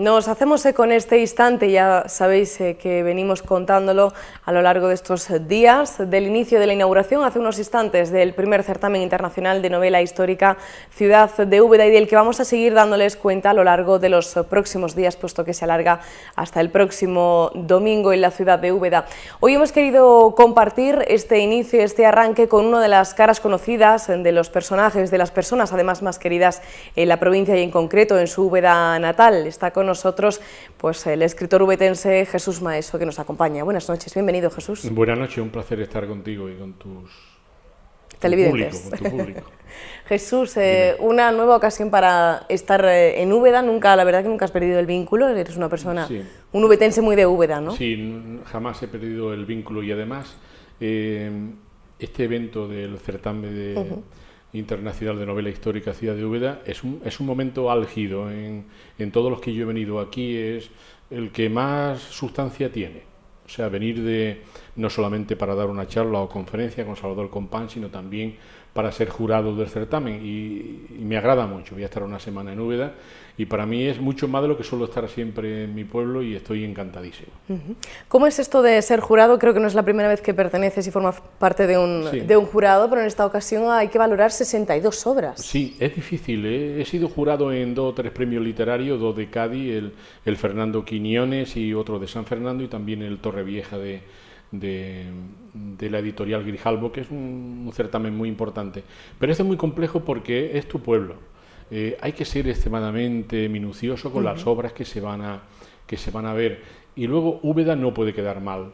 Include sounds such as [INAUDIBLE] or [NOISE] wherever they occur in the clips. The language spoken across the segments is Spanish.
Nos hacemos con este instante, ya sabéis eh, que venimos contándolo a lo largo de estos días, del inicio de la inauguración hace unos instantes del primer certamen internacional de novela histórica Ciudad de Úbeda y del que vamos a seguir dándoles cuenta a lo largo de los próximos días, puesto que se alarga hasta el próximo domingo en la ciudad de Úbeda. Hoy hemos querido compartir este inicio, este arranque con una de las caras conocidas de los personajes, de las personas además más queridas en la provincia y en concreto en su Úbeda natal. Está con nosotros pues, el escritor ubetense Jesús Maeso, que nos acompaña. Buenas noches, bienvenido Jesús. Buenas noches, un placer estar contigo y con tus televidentes. [LAUGHS] Jesús, eh, una nueva ocasión para estar eh, en Úbeda, nunca, la verdad que nunca has perdido el vínculo, eres una persona, un ubetense muy de Úbeda, ¿no? Sí, jamás he perdido el vínculo y además eh, este evento del certamen de... Internacional de Novela Histórica Ciudad de Úbeda, es un, es un momento álgido en, en todos los que yo he venido aquí, es el que más sustancia tiene. O sea, venir de no solamente para dar una charla o conferencia con Salvador Compán, sino también para ser jurado del certamen y, me agrada mucho. Voy a estar una semana en Úbeda y para mí es mucho más de lo que suelo estar siempre en mi pueblo y estoy encantadísimo. ¿Cómo es esto de ser jurado? Creo que no es la primera vez que perteneces y formas parte de un, jurado, pero en esta ocasión hay que valorar 62 obras. Sí, es difícil. ¿eh? He sido jurado en dos o tres premios literarios, dos de Cádiz, el, el Fernando Quiñones y otro de San Fernando y también el Torrevieja de de, la editorial Grijalbo, que es un, certamen muy importante. Pero este es muy complejo porque es tu pueblo. Eh, hay que ser extremadamente minucioso con las obras que se, van a, que se van a ver. Y luego Úbeda no puede quedar mal.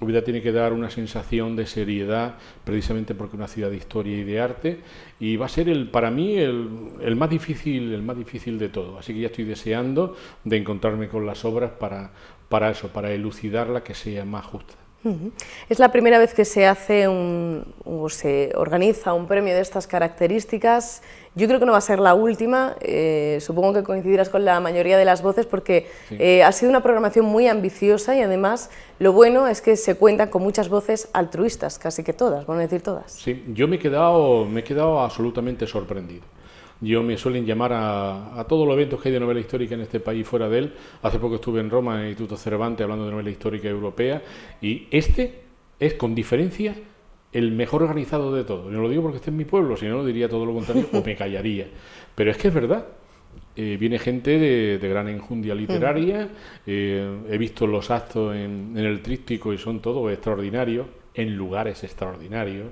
Úbeda tiene que dar una sensación de seriedad, precisamente porque es una ciudad de historia y de arte, y va a ser el, para mí el, más difícil, el más difícil de todo. Así que ya estoy deseando de encontrarme con las obras para, para eso, para elucidarla que sea más justa. Es la primera vez que se hace se organiza un premio de estas características. Yo creo que no va a ser la última. Eh, supongo que coincidirás con la mayoría de las voces porque eh, ha sido una programación muy ambiciosa y además lo bueno es que se cuentan con muchas voces altruistas, casi que todas, van a decir todas. Sí, yo me quedado, me he quedado absolutamente sorprendido. Yo me suelen llamar a, todos los eventos que hay de novela histórica en este país fuera de él. Hace poco estuve en Roma, en el Instituto Cervantes, hablando de novela histórica europea. Y este es, con diferencia, el mejor organizado de todos. Yo lo digo porque esté en mi pueblo, si no, lo diría todo lo contrario o me callaría. [LAUGHS] Pero es que es verdad. Eh, viene gente de, gran enjundia literaria. Mm. Eh, he visto los actos en, en el tríptico y son todos extraordinarios, en lugares extraordinarios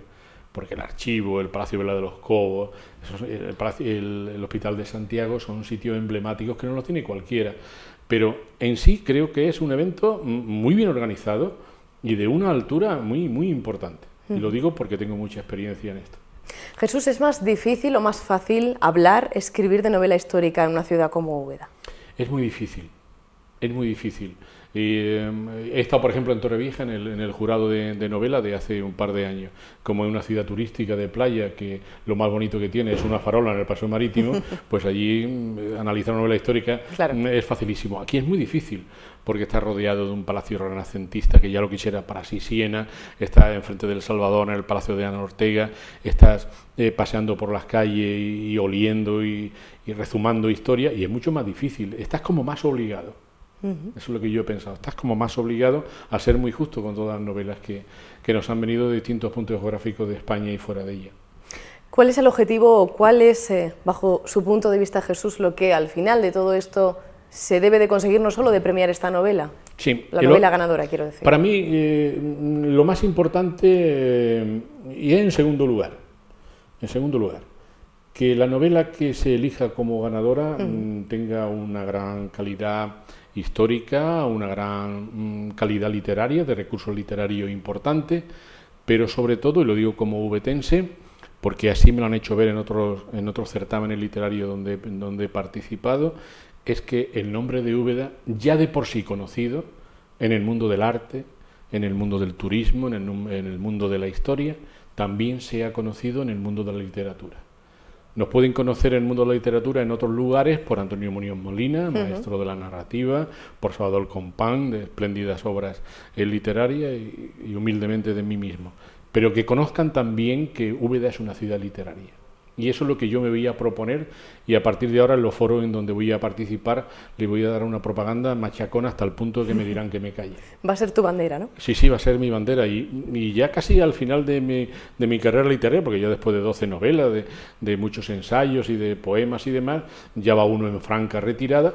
porque el archivo, el Palacio Vela de los Cobos, el, Hospital de Santiago son sitios emblemáticos que no los tiene cualquiera. Pero en sí creo que es un evento muy bien organizado y de una altura muy, muy importante. Y lo digo porque tengo mucha experiencia en esto. Jesús, ¿es más difícil o más fácil hablar, escribir de novela histórica en una ciudad como Úbeda? Es muy difícil es muy difícil. Eh, he estado, por ejemplo, en Torrevieja, en el, en el jurado de, novela de hace un par de años. Como en una ciudad turística de playa, que lo más bonito que tiene es una farola en el paseo marítimo, [LAUGHS] pues allí mm, analizar una novela histórica mm, es facilísimo. Aquí es muy difícil, porque estás rodeado de un palacio renacentista que ya lo quisiera para sí Siena, estás enfrente del Salvador, en el palacio de Ana Ortega, estás eh, paseando por las calles y, oliendo y, y rezumando historia, y es mucho más difícil, estás como más obligado. Eso es lo que yo he pensado. Estás como más obligado a ser muy justo con todas las novelas que, nos han venido de distintos puntos geográficos de España y fuera de ella. ¿Cuál es el objetivo o cuál es, eh, bajo su punto de vista, Jesús, lo que al final de todo esto se debe de conseguir no solo de premiar esta novela, sí, la novela ganadora, quiero decir. Para mí, eh, lo más importante, eh, y en segundo lugar, en segundo lugar, que la novela que se elija como ganadora mm, tenga una gran calidad histórica, una gran mm, calidad literaria, de recurso literario importante, pero sobre todo, y lo digo como uvetense, porque así me lo han hecho ver en otros, en otros certámenes literarios donde, donde he participado, es que el nombre de Úbeda, ya de por sí conocido en el mundo del arte, en el mundo del turismo, en el, en el mundo de la historia, también sea conocido en el mundo de la literatura. Nos pueden conocer en el mundo de la literatura en otros lugares por Antonio Muñoz Molina, maestro de la narrativa, por Salvador Compán, de espléndidas obras eh, literarias y, y humildemente de mí mismo. Pero que conozcan también que Úbeda es una ciudad literaria y eso es lo que yo me voy a proponer y a partir de ahora en los foros en donde voy a participar le voy a dar una propaganda machacona hasta el punto que me [LAUGHS] dirán que me calle. Va a ser tu bandera, ¿no? Sí, sí, va a ser mi bandera. Y, ya casi al final de mi, de mi carrera literaria, porque ya después de 12 novelas, de, de muchos ensayos y de poemas y demás, ya va uno en franca retirada,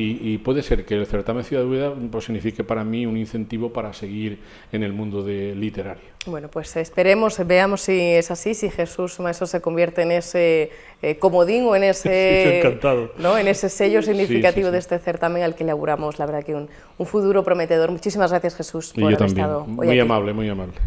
y, puede ser que el certamen Ciudad de pues, signifique para mí un incentivo para seguir en el mundo de literario. Bueno, pues esperemos, veamos si es así, si Jesús Maestro se convierte en ese eh, comodín o en [LAUGHS] ese, ¿no? en ese sello significativo de este certamen al que le auguramos, la verdad, que un, futuro prometedor. Muchísimas gracias, Jesús, por haber estado Muy amable, muy amable.